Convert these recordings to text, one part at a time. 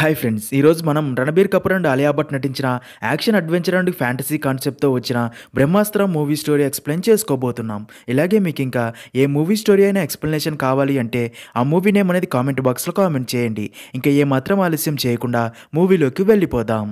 hi friends ఈరోజు మనం Ranbir Kapoor and Alia Bhatt నటించిన యాక్షన్ అడ్వెంచర్ అండ్ ఫ్యాంటసీ కాన్సెప్ట్తో వచ్చిన బ్రహ్మాస్త్ర మూవీ స్టోరీ ఎక్స్ప్లెయిన్ చేసుకోబోతున్నాం ఇలాగే మీకు ఇంకా ఏ మూవీ స్టోరీ అయినా ఎక్స్ప్లెనేషన్ కావాలి అంటే ఆ మూవీ నేమ్ అనేది కామెంట్ బాక్స్లో కామెంట్ చేయండి ఇంకా ఏమాత్రం ఆలస్యం చేయకుండా మూవీలోకి వెళ్ళిపోదాం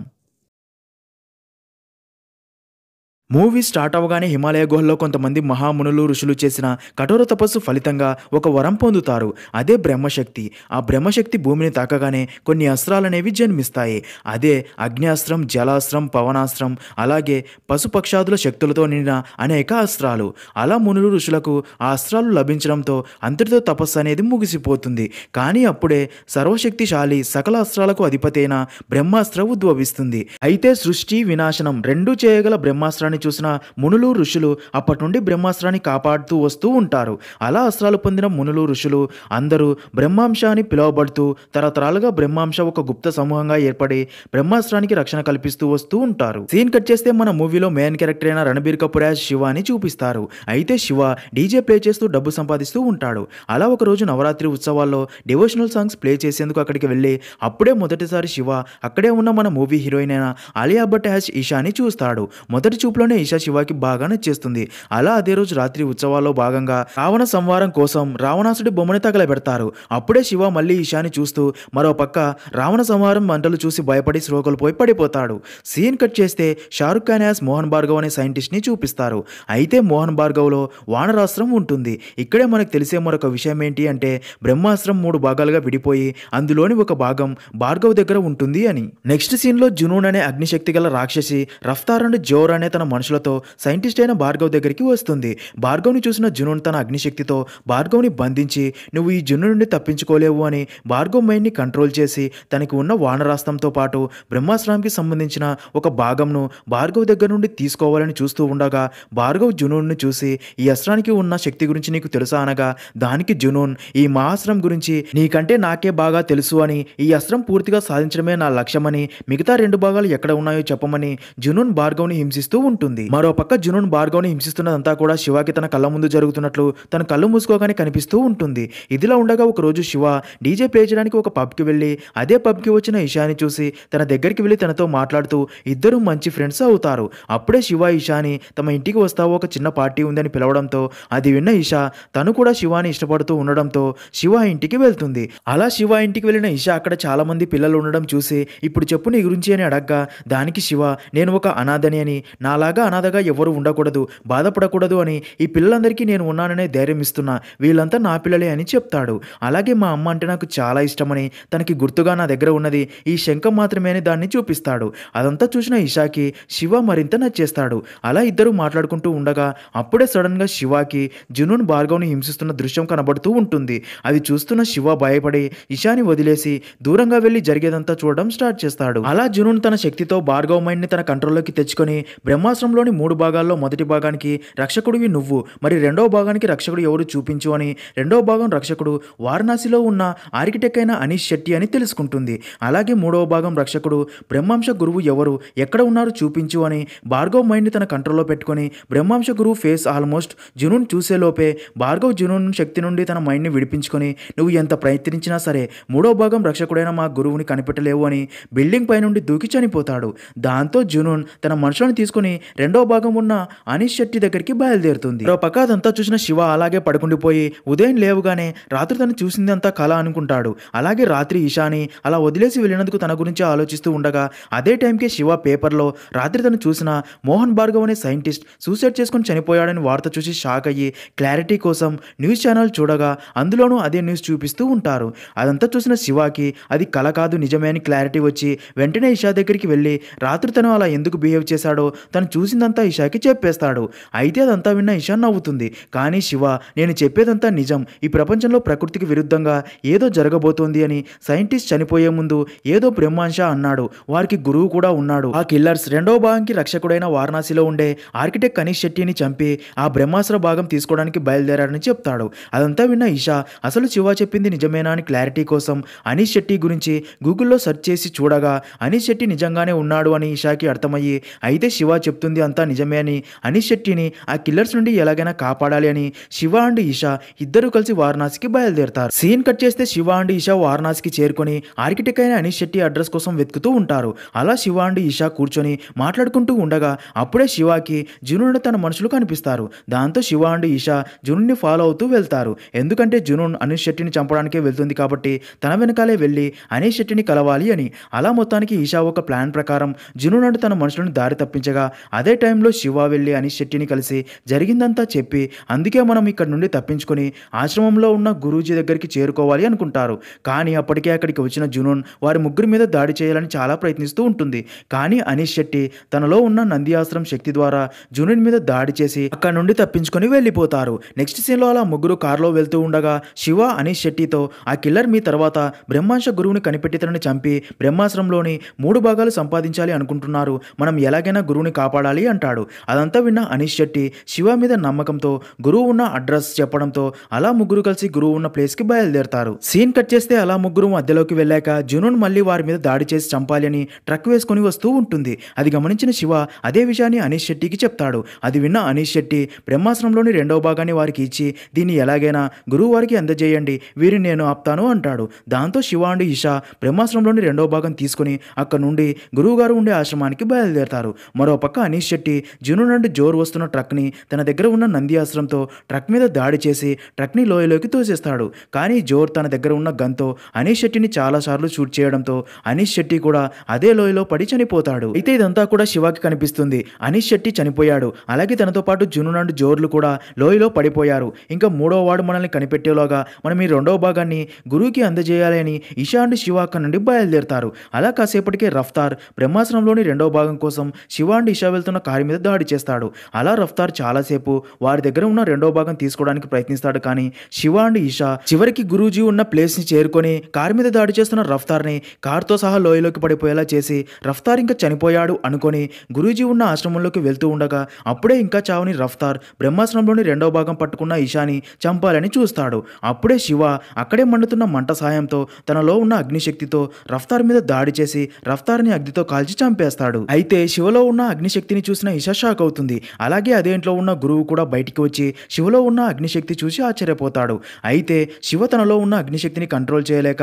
మూవీ స్టార్ట్ అవగానే హిమాలయ గుహల్లో కొంతమంది మహామునులు ఋషులు చేసిన కఠోర తపస్సు ఫలితంగా ఒక వరం పొందుతారు అదే బ్రహ్మశక్తి ఆ బ్రహ్మశక్తి భూమిని తాకగానే కొన్ని అస్త్రాలనేవి జన్మిస్తాయి అదే అగ్నాస్త్రం జలాస్త్రం పవనాస్త్రం అలాగే పశుపక్షాదుల శక్తులతో నిండిన అనేక అస్త్రాలు అలా మునులు ఋషులకు ఆ అస్త్రాలు లభించడంతో అంతటితో తపస్సు అనేది ముగిసిపోతుంది కానీ అప్పుడే సర్వశక్తిశాలి సకల అస్త్రాలకు అధిపతైన బ్రహ్మాస్త్రం ఉద్భవిస్తుంది అయితే సృష్టి వినాశనం రెండూ చేయగల బ్రహ్మాస్త్రాన్ని అస్త్రాన్ని చూసిన మునులు ఋషులు అప్పటి నుండి బ్రహ్మాస్త్రాన్ని కాపాడుతూ వస్తూ ఉంటారు అలా అస్త్రాలు పొందిన మునులు ఋషులు అందరూ బ్రహ్మాంశ అని పిలువబడుతూ తరతరాలుగా బ్రహ్మాంశ ఒక గుప్త సమూహంగా ఏర్పడి బ్రహ్మాస్త్రానికి రక్షణ కల్పిస్తూ వస్తూ ఉంటారు సీన్ కట్ చేస్తే మన మూవీలో మెయిన్ క్యారెక్టర్ అయిన రణబీర్ కపూర్ యాజ్ శివ అని చూపిస్తారు అయితే శివ డీజే ప్లే చేస్తూ డబ్బు సంపాదిస్తూ ఉంటాడు అలా ఒక రోజు నవరాత్రి ఉత్సవాల్లో డివోషనల్ సాంగ్స్ ప్లే చేసేందుకు అక్కడికి వెళ్ళి అప్పుడే మొదటిసారి శివ అక్కడే ఉన్న మన మూవీ హీరోయిన్ అయిన అలియా భట్ హ్యాష్ ఈషాని చూస్తాడు మొదటి చూపులో ఇంట్లోనే ఇషా శివాకి బాగా నచ్చేస్తుంది అలా అదే రోజు రాత్రి ఉత్సవాల్లో భాగంగా రావణ సంవారం కోసం రావణాసుడి బొమ్మని తగలబెడతారు అప్పుడే శివ మళ్ళీ ఇషాని చూస్తూ మరో పక్క రావణ సంవారం మంటలు చూసి భయపడి శ్లోకలపోయి పడిపోతాడు సీన్ కట్ చేస్తే షారుఖ్ ఖాన్ యాస్ మోహన్ భార్గవ్ అనే ని చూపిస్తారు అయితే మోహన్ భార్గవ్లో వానరాశ్రం ఉంటుంది ఇక్కడే మనకు తెలిసే మరొక విషయం ఏంటి అంటే బ్రహ్మాస్త్రం మూడు భాగాలుగా విడిపోయి అందులోని ఒక భాగం భార్గవ్ దగ్గర ఉంటుంది అని నెక్స్ట్ సీన్లో జునూన్ అనే అగ్నిశక్తి గల రాక్షసి రఫ్తార్ అండ్ జోర్ అనే తన మనుషులతో సైంటిస్ట్ అయిన భార్గవ్ దగ్గరికి వస్తుంది భార్గవ్ని చూసిన జునూన్ తన అగ్నిశక్తితో భార్గవ్ని బంధించి నువ్వు ఈ జును నుండి తప్పించుకోలేవు అని భార్గవ్ మైండ్ని కంట్రోల్ చేసి తనకి ఉన్న వానరాస్త్రంతో పాటు బ్రహ్మాస్త్రానికి సంబంధించిన ఒక భాగంను భార్గవ్ దగ్గర నుండి తీసుకోవాలని చూస్తూ ఉండగా భార్గవ్ జునూన్ను చూసి ఈ అస్త్రానికి ఉన్న శక్తి గురించి నీకు తెలుసా అనగా దానికి జునూన్ ఈ మహాశ్రం గురించి నీకంటే నాకే బాగా తెలుసు అని ఈ అస్త్రం పూర్తిగా సాధించడమే నా లక్ష్యమని మిగతా రెండు భాగాలు ఎక్కడ ఉన్నాయో చెప్పమని జునూన్ భార్గవ్ని హింసిస్తూ ఉంటుంది ఉంటుంది మరోపక్క జునూన్ భార్గవ్ని హింసిస్తున్నదంతా కూడా శివాకి తన కళ్ళ ముందు జరుగుతున్నట్లు తన కళ్ళు మూసుకోగానే కనిపిస్తూ ఉంటుంది ఇదిలా ఉండగా ఒకరోజు శివ డీజే ప్లే చేయడానికి ఒక పబ్కి వెళ్ళి అదే పబ్కి వచ్చిన ఇషాని చూసి తన దగ్గరికి వెళ్ళి తనతో మాట్లాడుతూ ఇద్దరు మంచి ఫ్రెండ్స్ అవుతారు అప్పుడే శివ ఇషాని తమ ఇంటికి వస్తావు ఒక చిన్న పార్టీ ఉందని పిలవడంతో అది విన్న ఇషా తను కూడా శివాని ఇష్టపడుతూ ఉండడంతో శివ ఇంటికి వెళ్తుంది అలా శివ ఇంటికి వెళ్ళిన ఇషా అక్కడ చాలా మంది పిల్లలు ఉండడం చూసి ఇప్పుడు చెప్పు నీ గురించి అని అడగ్గా దానికి శివ నేను ఒక అనాథని అని నాలాగా అనగా అనాథగా ఎవరు ఉండకూడదు బాధపడకూడదు అని ఈ పిల్లలందరికీ నేను ఉన్నాననే ధైర్యం ఇస్తున్నా వీళ్ళంతా నా పిల్లలే అని చెప్తాడు అలాగే మా అమ్మ అంటే నాకు చాలా ఇష్టమని తనకి గుర్తుగా నా దగ్గర ఉన్నది ఈ శంఖం మాత్రమే అని దాన్ని చూపిస్తాడు అదంతా చూసిన ఇషాకి శివ మరింత నచ్చేస్తాడు అలా ఇద్దరు మాట్లాడుకుంటూ ఉండగా అప్పుడే సడన్గా శివాకి జునూన్ భార్గవ్ని హింసిస్తున్న దృశ్యం కనబడుతూ ఉంటుంది అది చూస్తున్న శివ భయపడి ఇషాని వదిలేసి దూరంగా వెళ్ళి జరిగేదంతా చూడడం స్టార్ట్ చేస్తాడు అలా జునూన్ తన శక్తితో భార్గవ్ మైండ్ని తన కంట్రోల్లోకి తెచ్చుకొని బ్రహ్మాస్త్రం ఆకాశంలోని మూడు భాగాల్లో మొదటి భాగానికి రక్షకుడివి నువ్వు మరి రెండవ భాగానికి రక్షకుడు ఎవరు చూపించు అని రెండవ భాగం రక్షకుడు వారణాసిలో ఉన్న ఆర్కిటెక్ అయిన అనీష్ శెట్టి అని తెలుసుకుంటుంది అలాగే మూడవ భాగం రక్షకుడు బ్రహ్మాంశ గురువు ఎవరు ఎక్కడ ఉన్నారు చూపించు అని భార్గవ్ మైండ్ని తన కంట్రోల్లో పెట్టుకొని బ్రహ్మాంశ గురువు ఫేస్ ఆల్మోస్ట్ జునూన్ చూసేలోపే భార్గవ్ జునూన్ శక్తి నుండి తన మైండ్ని విడిపించుకొని నువ్వు ఎంత ప్రయత్నించినా సరే మూడో భాగం రక్షకుడైన మా గురువుని కనిపెట్టలేవు అని బిల్డింగ్ పై నుండి దూకి చనిపోతాడు దాంతో జునూన్ తన మనుషులను తీసుకుని రెండో భాగం ఉన్న అనీష్ శెట్టి దగ్గరికి బయలుదేరుతుంది మరో పక్క అదంతా చూసిన శివ అలాగే పడుకుండిపోయి ఉదయం లేవుగానే రాత్రి తను చూసిందంతా కళ అనుకుంటాడు అలాగే రాత్రి ఇషాని అలా వదిలేసి వెళ్ళినందుకు తన గురించి ఆలోచిస్తూ ఉండగా అదే టైంకి శివ పేపర్లో రాత్రి తను చూసిన మోహన్ భార్గవ్ అనే సైంటిస్ట్ సూసైడ్ చేసుకుని చనిపోయాడని వార్త చూసి షాక్ అయ్యి క్లారిటీ కోసం న్యూస్ ఛానల్ చూడగా అందులోనూ అదే న్యూస్ చూపిస్తూ ఉంటారు అదంతా చూసిన శివాకి అది కళ కాదు నిజమే అని క్లారిటీ వచ్చి వెంటనే ఇషా దగ్గరికి వెళ్ళి రాత్రి తను అలా ఎందుకు బిహేవ్ చేశాడో తను చూసిందంతా ఇషాకి చెప్పేస్తాడు అయితే అదంతా విన్న ఇషా నవ్వుతుంది కానీ శివ నేను చెప్పేదంతా నిజం ఈ ప్రపంచంలో ప్రకృతికి విరుద్ధంగా ఏదో జరగబోతోంది అని సైంటిస్ట్ చనిపోయే ముందు ఏదో బ్రహ్మాంశ అన్నాడు వారికి గురువు కూడా ఉన్నాడు ఆ కిల్లర్స్ రెండవ భాగంకి రక్షకుడైన వారణాసిలో ఉండే ఆర్కిటెక్ట్ కనీష్ శెట్టిని చంపి ఆ బ్రహ్మాస్త్ర భాగం తీసుకోవడానికి బయలుదేరాడని చెప్తాడు అదంతా విన్న ఇషా అసలు శివ చెప్పింది నిజమేనా అని క్లారిటీ కోసం అనీష్ శెట్టి గురించి గూగుల్లో సెర్చ్ చేసి చూడగా అనీష్ శెట్టి నిజంగానే ఉన్నాడు అని ఇషాకి అర్థమయ్యి అయితే శివ చెప్తుంది జరుగుతుంది అంతా నిజమే అని అనిష్ శెట్టిని ఆ కిల్లర్స్ నుండి ఎలాగైనా కాపాడాలి అని శివ అండ్ ఇషా ఇద్దరు కలిసి వారణాసికి బయలుదేరతారు సీన్ కట్ చేస్తే శివ అండ్ ఇషా వారణాసికి చేరుకొని ఆర్కిటెక్ట్ అయిన అనీష్ శెట్టి అడ్రస్ కోసం వెతుకుతూ ఉంటారు అలా శివ అండ్ ఇషా కూర్చొని మాట్లాడుకుంటూ ఉండగా అప్పుడే శివాకి జునూన్ తన మనుషులు కనిపిస్తారు దాంతో శివ అండ్ ఈషా జునూన్ని ఫాలో అవుతూ వెళ్తారు ఎందుకంటే జునూన్ అనిష్ శెట్టిని చంపడానికే వెళ్తుంది కాబట్టి తన వెనకాలే వెళ్ళి అనిష్ శెట్టిని కలవాలి అని అలా మొత్తానికి ఈషా ఒక ప్లాన్ ప్రకారం జునూన్ అంటూ తన మనుషులను దారి తప్పించగా అదే టైంలో శివ వెళ్ళి అని శెట్టిని కలిసి జరిగిందంతా చెప్పి అందుకే మనం ఇక్కడ నుండి తప్పించుకొని ఆశ్రమంలో ఉన్న గురూజీ దగ్గరికి చేరుకోవాలి అనుకుంటారు కానీ అప్పటికే అక్కడికి వచ్చిన జునూన్ వారి ముగ్గురి మీద దాడి చేయాలని చాలా ప్రయత్నిస్తూ ఉంటుంది కానీ అనీష్ శెట్టి తనలో ఉన్న నంది ఆశ్రమం శక్తి ద్వారా జునూన్ మీద దాడి చేసి అక్కడ నుండి తప్పించుకొని వెళ్ళిపోతారు నెక్స్ట్ సీన్లో అలా ముగ్గురు కారులో వెళ్తూ ఉండగా శివ అనీష్ శెట్టితో ఆ కిల్లర్ మీ తర్వాత బ్రహ్మాంశ గురువుని కనిపెట్టి తనని చంపి బ్రహ్మాశ్రంలోని మూడు భాగాలు సంపాదించాలి అనుకుంటున్నారు మనం ఎలాగైనా గురువుని కాపాడాలి మాట్లాడాలి అంటాడు అదంతా విన్న అనీష్ శెట్టి శివ మీద నమ్మకంతో గురువు ఉన్న అడ్రస్ చెప్పడంతో అలా ముగ్గురు కలిసి గురువు ఉన్న ప్లేస్ కి బయలుదేరతారు సీన్ కట్ చేస్తే అలా ముగ్గురు మధ్యలోకి వెళ్ళాక జునూన్ మళ్ళీ వారి మీద దాడి చేసి చంపాలి అని ట్రక్ వేసుకుని వస్తూ ఉంటుంది అది గమనించిన శివ అదే విషయాన్ని అనీష్ శెట్టికి చెప్తాడు అది విన్న అనీష్ శెట్టి బ్రహ్మాశ్రంలోని రెండవ భాగాన్ని వారికి ఇచ్చి దీన్ని ఎలాగైనా గురువు వారికి అందజేయండి వీరిని నేను ఆప్తాను అంటాడు దాంతో శివ అండ్ ఇషా బ్రహ్మాశ్రంలోని రెండవ భాగం తీసుకుని అక్కడ నుండి గురువుగారు ఉండే ఆశ్రమానికి బయలుదేరతారు మరోపక్క అనీష్ మనీష్ శెట్టి జును నుండి జోరు వస్తున్న ట్రక్ని తన దగ్గర ఉన్న నంది అస్త్రంతో ట్రక్ మీద దాడి చేసి ట్రక్ని లోయలోకి తోసేస్తాడు కానీ జోర్ తన దగ్గర ఉన్న గన్తో అనీష్ శెట్టిని చాలాసార్లు షూట్ చేయడంతో అనీష్ శెట్టి కూడా అదే లోయలో పడి చనిపోతాడు అయితే ఇదంతా కూడా శివాకి కనిపిస్తుంది అనీష్ శెట్టి చనిపోయాడు అలాగే తనతో పాటు జును నుండి జోర్లు కూడా లోయలో పడిపోయారు ఇంకా మూడో వాడు మనల్ని కనిపెట్టేలోగా మనం ఈ రెండవ భాగాన్ని గురువుకి అందజేయాలని అని ఇషా అండ్ నుండి బయలుదేరుతారు అలా కాసేపటికే రఫ్తార్ బ్రహ్మాసనంలోని రెండవ భాగం కోసం శివ అండ్ ఇషా వెళ్తారు వెళ్తున్న కారు మీద దాడి చేస్తాడు అలా రఫ్తార్ చాలాసేపు వారి దగ్గర ఉన్న రెండో భాగం తీసుకోవడానికి ప్రయత్నిస్తాడు కానీ శివ అండ్ ఈషా చివరికి గురూజీ ఉన్న ప్లేస్ ని చేరుకొని కారు మీద దాడి చేస్తున్న రఫ్తార్ ని కారుతో సహా లోయలోకి పడిపోయేలా చేసి రఫ్తార్ ఇంకా చనిపోయాడు అనుకొని గురూజీ ఉన్న ఆశ్రమంలోకి వెళ్తూ ఉండగా అప్పుడే ఇంకా చావుని రఫ్తార్ బ్రహ్మాశ్రమంలోని రెండో భాగం పట్టుకున్న ఈషాని చంపాలని చూస్తాడు అప్పుడే శివ అక్కడే మండుతున్న మంట సాయంతో తనలో ఉన్న అగ్నిశక్తితో రఫ్తార్ మీద దాడి చేసి రఫ్తార్ ని అగ్నితో కాల్చి చంపేస్తాడు అయితే శివలో ఉన్న అగ్నిశక్తిని శక్తిని చూసిన ఇషా షాక్ అవుతుంది అలాగే అదే ఇంట్లో ఉన్న గురువు కూడా బయటికి వచ్చి శివలో ఉన్న అగ్నిశక్తి చూసి ఆశ్చర్యపోతాడు అయితే శివ తనలో ఉన్న అగ్నిశక్తిని కంట్రోల్ చేయలేక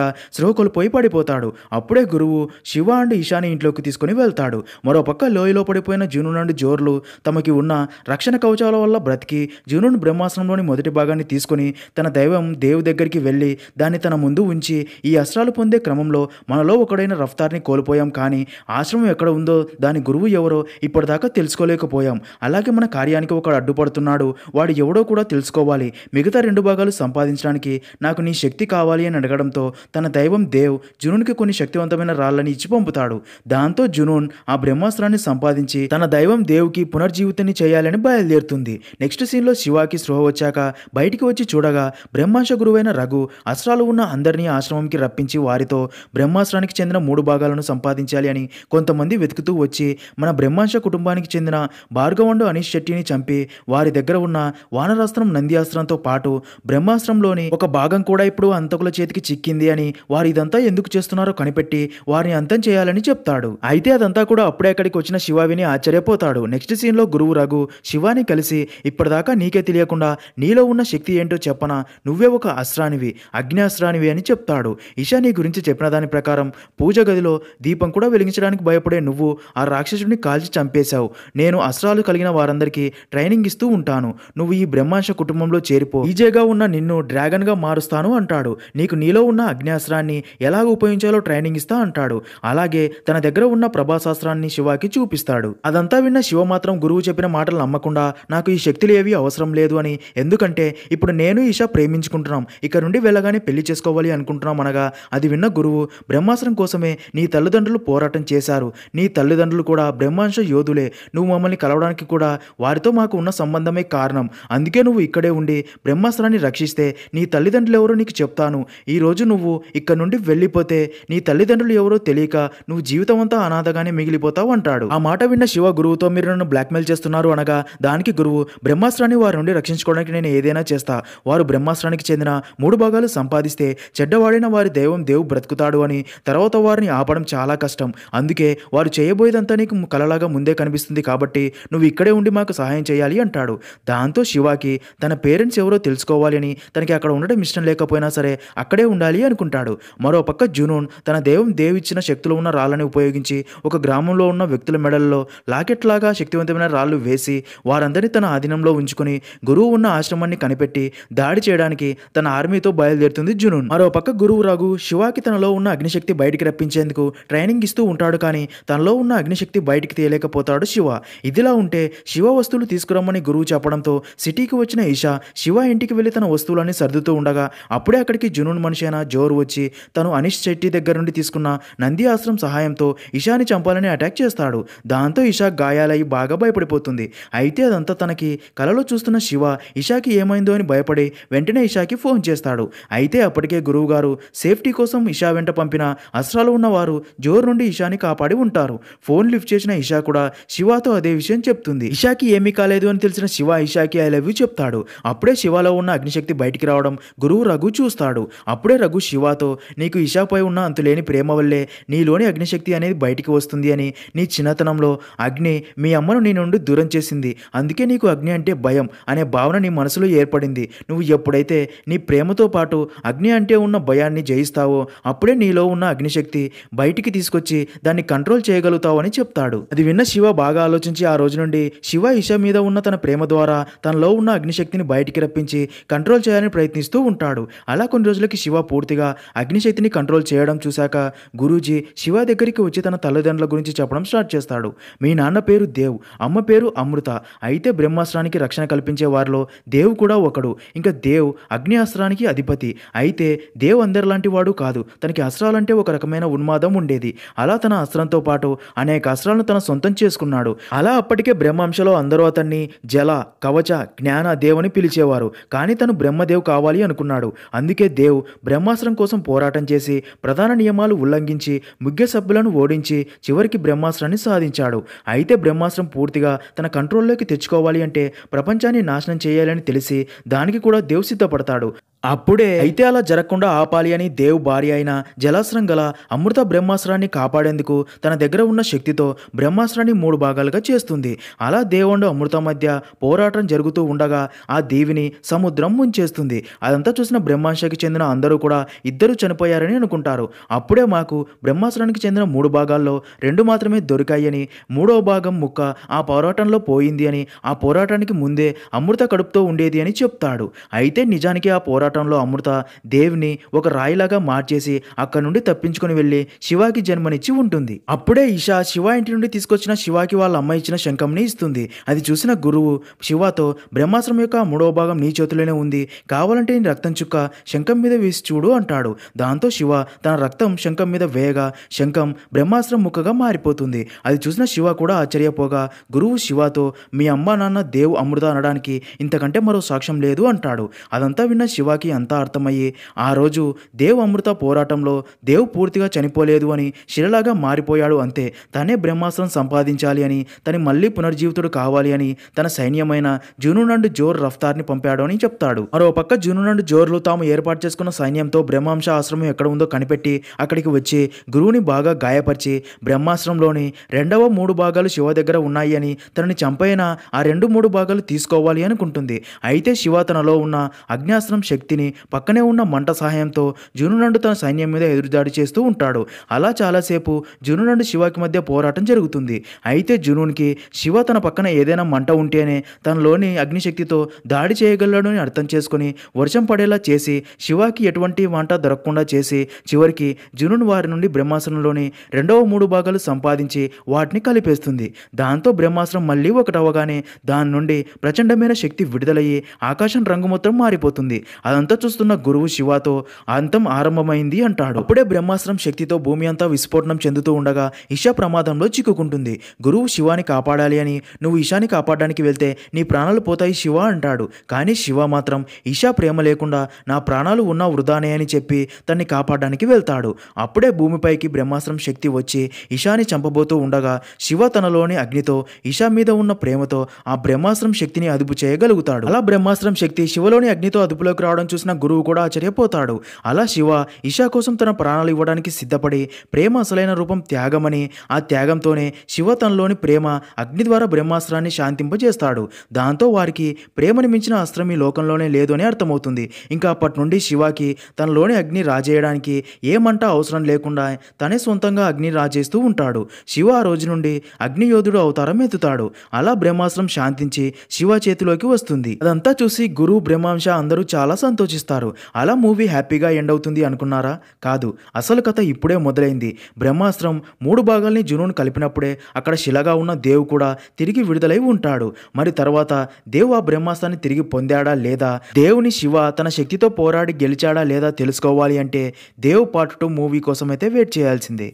పోయి పడిపోతాడు అప్పుడే గురువు శివ అండ్ ఇషాని ఇంట్లోకి తీసుకుని వెళ్తాడు మరోపక్క లోయలో పడిపోయిన జీను నుండి జోర్లు తమకి ఉన్న రక్షణ కవచాల వల్ల బ్రతికి జునున్ బ్రహ్మాసనంలోని మొదటి భాగాన్ని తీసుకుని తన దైవం దేవు దగ్గరికి వెళ్ళి దాన్ని తన ముందు ఉంచి ఈ అస్త్రాలు పొందే క్రమంలో మనలో ఒకడైన రఫ్తార్ని కోల్పోయాం కానీ ఆశ్రమం ఎక్కడ ఉందో దాని గురువు ఎవరో ఇప్పటిదాకా దాకా తెలుసుకోలేకపోయాం అలాగే మన కార్యానికి ఒకడు అడ్డుపడుతున్నాడు వాడు ఎవడో కూడా తెలుసుకోవాలి మిగతా రెండు భాగాలు సంపాదించడానికి నాకు నీ శక్తి కావాలి అని అడగడంతో తన దైవం దేవ్ జునూన్కి కొన్ని శక్తివంతమైన రాళ్ళని ఇచ్చి పంపుతాడు దాంతో జునూన్ ఆ బ్రహ్మాస్త్రాన్ని సంపాదించి తన దైవం దేవ్కి పునర్జీవితాన్ని చేయాలని బయలుదేరుతుంది నెక్స్ట్ సీన్లో శివాకి స్పృహ వచ్చాక బయటికి వచ్చి చూడగా బ్రహ్మాశ గురువైన రఘు అస్త్రాలు ఉన్న అందరినీ ఆశ్రమంకి రప్పించి వారితో బ్రహ్మాస్త్రానికి చెందిన మూడు భాగాలను సంపాదించాలి అని కొంతమంది వెతుకుతూ వచ్చి మన బ్రహ్మాంశ కుటుంబం కుటుంబానికి చెందిన భార్గవండు అనీష్ శెట్టిని చంపి వారి దగ్గర ఉన్న వానరాస్త్రం నంద్యాస్త్రంతో పాటు బ్రహ్మాస్త్రంలోని ఒక భాగం కూడా ఇప్పుడు అంతకుల చేతికి చిక్కింది అని వారు ఇదంతా ఎందుకు చేస్తున్నారో కనిపెట్టి వారిని అంతం చేయాలని చెప్తాడు అయితే అదంతా కూడా అప్పుడే అక్కడికి వచ్చిన శివాని ఆశ్చర్యపోతాడు నెక్స్ట్ సీన్లో గురువు రఘు శివాని కలిసి ఇప్పటిదాకా నీకే తెలియకుండా నీలో ఉన్న శక్తి ఏంటో చెప్పనా నువ్వే ఒక అస్త్రానివి అగ్నిఅస్త్రానివి అని చెప్తాడు ఇషా నీ గురించి చెప్పిన దాని ప్రకారం పూజ గదిలో దీపం కూడా వెలిగించడానికి భయపడే నువ్వు ఆ రాక్షసుడిని కాల్చి చంపేశావు చేశావు నేను అస్త్రాలు కలిగిన వారందరికీ ట్రైనింగ్ ఇస్తూ ఉంటాను నువ్వు ఈ బ్రహ్మాంశ కుటుంబంలో చేరిపో ఈజేగా ఉన్న నిన్ను డ్రాగన్గా మారుస్తాను అంటాడు నీకు నీలో ఉన్న అగ్నాస్త్రాన్ని ఎలా ఉపయోగించాలో ట్రైనింగ్ ఇస్తా అంటాడు అలాగే తన దగ్గర ఉన్న ప్రభాశాస్త్రాన్ని శివాకి చూపిస్తాడు అదంతా విన్న శివ మాత్రం గురువు చెప్పిన మాటలు నమ్మకుండా నాకు ఈ శక్తులు ఏవి అవసరం లేదు అని ఎందుకంటే ఇప్పుడు నేను ఈషా ప్రేమించుకుంటున్నాం ఇక్కడ నుండి వెళ్ళగానే పెళ్లి చేసుకోవాలి అనుకుంటున్నాం అనగా అది విన్న గురువు బ్రహ్మాస్త్రం కోసమే నీ తల్లిదండ్రులు పోరాటం చేశారు నీ తల్లిదండ్రులు కూడా బ్రహ్మాంశ యోధులే నువ్వు మమ్మల్ని కలవడానికి కూడా వారితో మాకు ఉన్న సంబంధమే కారణం అందుకే నువ్వు ఇక్కడే ఉండి బ్రహ్మాస్త్రాన్ని రక్షిస్తే నీ తల్లిదండ్రులు ఎవరో నీకు చెప్తాను ఈరోజు నువ్వు ఇక్కడ నుండి వెళ్ళిపోతే నీ తల్లిదండ్రులు ఎవరో తెలియక నువ్వు జీవితం అంతా అనాథగానే మిగిలిపోతావు అంటాడు ఆ మాట విన్న శివ గురువుతో మీరు నన్ను బ్లాక్మెయిల్ చేస్తున్నారు అనగా దానికి గురువు బ్రహ్మాస్త్రాన్ని వారి నుండి రక్షించుకోవడానికి నేను ఏదైనా చేస్తా వారు బ్రహ్మాస్త్రానికి చెందిన మూడు భాగాలు సంపాదిస్తే చెడ్డవాడైన వారి దైవం దేవు బ్రతుకుతాడు అని తర్వాత వారిని ఆపడం చాలా కష్టం అందుకే వారు చేయబోయేదంతా నీకు కలలాగా ముందే కనిపి కనిపిస్తుంది కాబట్టి నువ్వు ఇక్కడే ఉండి మాకు సహాయం చేయాలి అంటాడు దాంతో శివాకి తన పేరెంట్స్ ఎవరో తెలుసుకోవాలి అని తనకి అక్కడ ఉండడం ఇష్టం లేకపోయినా సరే అక్కడే ఉండాలి అనుకుంటాడు మరోపక్క జునూన్ తన దేవం దేవిచ్చిన శక్తులు ఉన్న రాళ్ళని ఉపయోగించి ఒక గ్రామంలో ఉన్న వ్యక్తుల మెడల్లో లాకెట్లాగా శక్తివంతమైన రాళ్ళు వేసి వారందరినీ తన ఆధీనంలో ఉంచుకుని గురువు ఉన్న ఆశ్రమాన్ని కనిపెట్టి దాడి చేయడానికి తన ఆర్మీతో బయలుదేరుతుంది జునూన్ మరోపక్క గురువు రాగు శివాకి తనలో ఉన్న అగ్నిశక్తి బయటికి రప్పించేందుకు ట్రైనింగ్ ఇస్తూ ఉంటాడు కానీ తనలో ఉన్న అగ్నిశక్తి బయటికి తీయలేకపోతాడు తీసుకువస్తాడు శివ ఇదిలా ఉంటే శివ వస్తువులు తీసుకురమ్మని గురువు చెప్పడంతో సిటీకి వచ్చిన ఇషా శివ ఇంటికి వెళ్ళి తన వస్తువులన్నీ సర్దుతూ ఉండగా అప్పుడే అక్కడికి జునూన్ మనిషి జోర్ జోరు వచ్చి తను అనిష్ శెట్టి దగ్గర నుండి తీసుకున్న నంది ఆశ్రం సహాయంతో ఇషాని చంపాలని అటాక్ చేస్తాడు దాంతో ఇషా గాయాలై బాగా భయపడిపోతుంది అయితే అదంతా తనకి కలలో చూస్తున్న శివ ఇషాకి ఏమైందో అని భయపడి వెంటనే ఇషాకి ఫోన్ చేస్తాడు అయితే అప్పటికే గురువు గారు సేఫ్టీ కోసం ఇషా వెంట పంపిన అస్త్రాలు ఉన్నవారు జోరు నుండి ఇషాని కాపాడి ఉంటారు ఫోన్ లిఫ్ట్ చేసిన ఇషా కూడా శివాతో అదే విషయం చెప్తుంది ఇషాకి ఏమీ కాలేదు అని తెలిసిన శివ ఇషాకి ఐ లవ్ యూ చెప్తాడు అప్పుడే శివలో ఉన్న అగ్నిశక్తి బయటికి రావడం గురువు రఘు చూస్తాడు అప్పుడే రఘు శివాతో నీకు ఇషాపై ఉన్న అంతులేని ప్రేమ వల్లే నీలోని అగ్నిశక్తి అనేది బయటికి వస్తుంది అని నీ చిన్నతనంలో అగ్ని మీ అమ్మను నీ నుండి దూరం చేసింది అందుకే నీకు అగ్ని అంటే భయం అనే భావన నీ మనసులో ఏర్పడింది నువ్వు ఎప్పుడైతే నీ ప్రేమతో పాటు అగ్ని అంటే ఉన్న భయాన్ని జయిస్తావో అప్పుడే నీలో ఉన్న అగ్నిశక్తి బయటికి తీసుకొచ్చి దాన్ని కంట్రోల్ చేయగలుగుతావు అని చెప్తాడు అది విన్న శివ బాగా ఆలోచించి ఆ రోజు నుండి శివ ఇష మీద ఉన్న తన ప్రేమ ద్వారా తనలో ఉన్న అగ్నిశక్తిని బయటికి రప్పించి కంట్రోల్ చేయాలని ప్రయత్నిస్తూ ఉంటాడు అలా కొన్ని రోజులకి శివ పూర్తిగా అగ్నిశక్తిని కంట్రోల్ చేయడం చూశాక గురూజీ శివ దగ్గరికి వచ్చి తన తల్లిదండ్రుల గురించి చెప్పడం స్టార్ట్ చేస్తాడు మీ నాన్న పేరు దేవ్ అమ్మ పేరు అమృత అయితే బ్రహ్మాస్త్రానికి రక్షణ కల్పించే వారిలో దేవ్ కూడా ఒకడు ఇంకా దేవ్ అగ్ని అస్త్రానికి అధిపతి అయితే దేవ్ అందరిలాంటి వాడు కాదు తనకి అస్త్రాలంటే ఒక రకమైన ఉన్మాదం ఉండేది అలా తన అస్త్రంతో పాటు అనేక అస్త్రాలను తన సొంతం చేసుకున్నాడు చేస్తున్నాడు అలా అప్పటికే బ్రహ్మాంశలో అందరూ అతన్ని జల కవచ జ్ఞాన దేవ్ అని పిలిచేవారు కానీ తను బ్రహ్మదేవ్ కావాలి అనుకున్నాడు అందుకే దేవ్ బ్రహ్మాస్త్రం కోసం పోరాటం చేసి ప్రధాన నియమాలు ఉల్లంఘించి ముఖ్య సభ్యులను ఓడించి చివరికి బ్రహ్మాస్త్రాన్ని సాధించాడు అయితే బ్రహ్మాస్త్రం పూర్తిగా తన కంట్రోల్లోకి తెచ్చుకోవాలి అంటే ప్రపంచాన్ని నాశనం చేయాలని తెలిసి దానికి కూడా దేవ్ సిద్ధపడతాడు అప్పుడే అయితే అలా జరగకుండా ఆపాలి అని దేవ్ భార్య అయిన జలాశ్రం గల అమృత బ్రహ్మాస్త్రాన్ని కాపాడేందుకు తన దగ్గర ఉన్న శక్తితో బ్రహ్మాస్త్రాన్ని మూడు భాగాలుగా చేస్తుంది అలా దేవుడు అమృత మధ్య పోరాటం జరుగుతూ ఉండగా ఆ దేవిని సముద్రం ముంచేస్తుంది అదంతా చూసిన బ్రహ్మాశకి చెందిన అందరూ కూడా ఇద్దరు చనిపోయారని అనుకుంటారు అప్పుడే మాకు బ్రహ్మాస్త్రానికి చెందిన మూడు భాగాల్లో రెండు మాత్రమే దొరికాయని మూడో భాగం ముక్క ఆ పోరాటంలో పోయింది అని ఆ పోరాటానికి ముందే అమృత కడుపుతో ఉండేది అని చెప్తాడు అయితే నిజానికి ఆ పోరాటం పోరాటంలో అమృత దేవ్ని ఒక రాయిలాగా మార్చేసి అక్కడ నుండి తప్పించుకుని వెళ్ళి శివాకి జన్మనిచ్చి ఉంటుంది అప్పుడే ఇషా శివ ఇంటి నుండి తీసుకొచ్చిన శివాకి వాళ్ళ అమ్మ ఇచ్చిన శంఖంని ఇస్తుంది అది చూసిన గురువు శివాతో బ్రహ్మాశ్రమం యొక్క మూడవ భాగం నీ చేతిలోనే ఉంది కావాలంటే నీ రక్తం చుక్క శంఖం మీద వేసి చూడు అంటాడు దాంతో శివ తన రక్తం శంఖం మీద వేయగా శంఖం బ్రహ్మాస్త్రం ముక్కగా మారిపోతుంది అది చూసిన శివ కూడా ఆశ్చర్యపోగా గురువు శివతో మీ అమ్మ నాన్న దేవు అమృత అనడానికి ఇంతకంటే మరో సాక్ష్యం లేదు అంటాడు అదంతా విన్న శివాకి శివాకి అంతా అర్థమయ్యి ఆ రోజు దేవ్ అమృత పోరాటంలో దేవ్ పూర్తిగా చనిపోలేదు అని శిలలాగా మారిపోయాడు అంతే తనే బ్రహ్మాస్త్రం సంపాదించాలి అని తను మళ్ళీ పునర్జీవితుడు కావాలి అని తన సైన్యమైన జునునండు జోర్ రఫ్తార్ని పంపాడు అని చెప్తాడు మరో పక్క జునునండు జోర్లు తాము ఏర్పాటు చేసుకున్న సైన్యంతో బ్రహ్మాంశ ఆశ్రమం ఎక్కడ ఉందో కనిపెట్టి అక్కడికి వచ్చి గురువుని బాగా గాయపరిచి బ్రహ్మాశ్రంలోని రెండవ మూడు భాగాలు శివ దగ్గర ఉన్నాయి అని తనని చంపైన ఆ రెండు మూడు భాగాలు తీసుకోవాలి అనుకుంటుంది అయితే శివ తనలో ఉన్న అగ్నాశ్రం శక్తి వ్యక్తిని పక్కనే ఉన్న మంట సహాయంతో జునునండు తన సైన్యం మీద ఎదురుదాడి చేస్తూ ఉంటాడు అలా చాలాసేపు జునునండు శివకి మధ్య పోరాటం జరుగుతుంది అయితే జునూన్కి శివ తన పక్కన ఏదైనా మంట ఉంటేనే తనలోని అగ్నిశక్తితో దాడి చేయగలడు అని అర్థం చేసుకుని వర్షం పడేలా చేసి శివాకి ఎటువంటి వంట దొరకకుండా చేసి చివరికి జునున్ వారి నుండి బ్రహ్మాసనంలోని రెండవ మూడు భాగాలు సంపాదించి వాటిని కలిపేస్తుంది దాంతో బ్రహ్మాసనం మళ్ళీ ఒకటవగానే దాని నుండి ప్రచండమైన శక్తి విడుదలయ్యి ఆకాశం రంగు మొత్తం మారిపోతుంది అదంతా చూస్తున్న గురువు శివాతో అంతం ఆరంభమైంది అంటాడు అప్పుడే బ్రహ్మాస్త్రం శక్తితో భూమి అంతా విస్ఫోటనం చెందుతూ ఉండగా ఇషా ప్రమాదంలో చిక్కుకుంటుంది గురువు శివాని కాపాడాలి అని నువ్వు ఇషాని కాపాడడానికి వెళ్తే నీ ప్రాణాలు పోతాయి శివ అంటాడు కానీ శివ మాత్రం ఇషా ప్రేమ లేకుండా నా ప్రాణాలు ఉన్నా వృధానే అని చెప్పి తన్ని కాపాడడానికి వెళ్తాడు అప్పుడే భూమిపైకి బ్రహ్మాస్త్రం శక్తి వచ్చి ఇషాని చంపబోతూ ఉండగా శివ తనలోని అగ్నితో ఇషా మీద ఉన్న ప్రేమతో ఆ బ్రహ్మాస్త్రం శక్తిని అదుపు చేయగలుగుతాడు అలా బ్రహ్మాస్త్రం శక్తి శివలోని అగ్నితో అదుపులోకి రావడం ఉండడం చూసిన గురువు కూడా ఆశ్చర్యపోతాడు అలా శివ ఇషా కోసం తన ప్రాణాలు ఇవ్వడానికి సిద్ధపడి ప్రేమ అసలైన రూపం త్యాగమని ఆ త్యాగంతోనే శివ తనలోని ప్రేమ అగ్ని ద్వారా బ్రహ్మాస్త్రాన్ని శాంతింపజేస్తాడు దాంతో వారికి ప్రేమని మించిన అస్త్రం ఈ లోకంలోనే లేదు అని అర్థమవుతుంది ఇంకా అప్పటి నుండి శివకి తనలోని అగ్ని రాజేయడానికి ఏమంట అవసరం లేకుండా తనే సొంతంగా అగ్ని రాజేస్తూ ఉంటాడు శివ ఆ రోజు నుండి అగ్నియోధుడు అవతారం ఎత్తుతాడు అలా బ్రహ్మాస్త్రం శాంతించి శివ చేతిలోకి వస్తుంది అదంతా చూసి గురు బ్రహ్మాంశ అందరూ చాలా సంతోషం సంతోషిస్తారు అలా మూవీ హ్యాపీగా ఎండ్ అవుతుంది అనుకున్నారా కాదు అసలు కథ ఇప్పుడే మొదలైంది బ్రహ్మాస్త్రం మూడు భాగాల్ని జునూన్ కలిపినప్పుడే అక్కడ శిలగా ఉన్న దేవు కూడా తిరిగి విడుదలై ఉంటాడు మరి తర్వాత దేవు ఆ బ్రహ్మాస్త్రాన్ని తిరిగి పొందాడా లేదా దేవుని శివ తన శక్తితో పోరాడి గెలిచాడా లేదా తెలుసుకోవాలి అంటే దేవు పార్ట్ టూ మూవీ కోసం అయితే వెయిట్ చేయాల్సిందే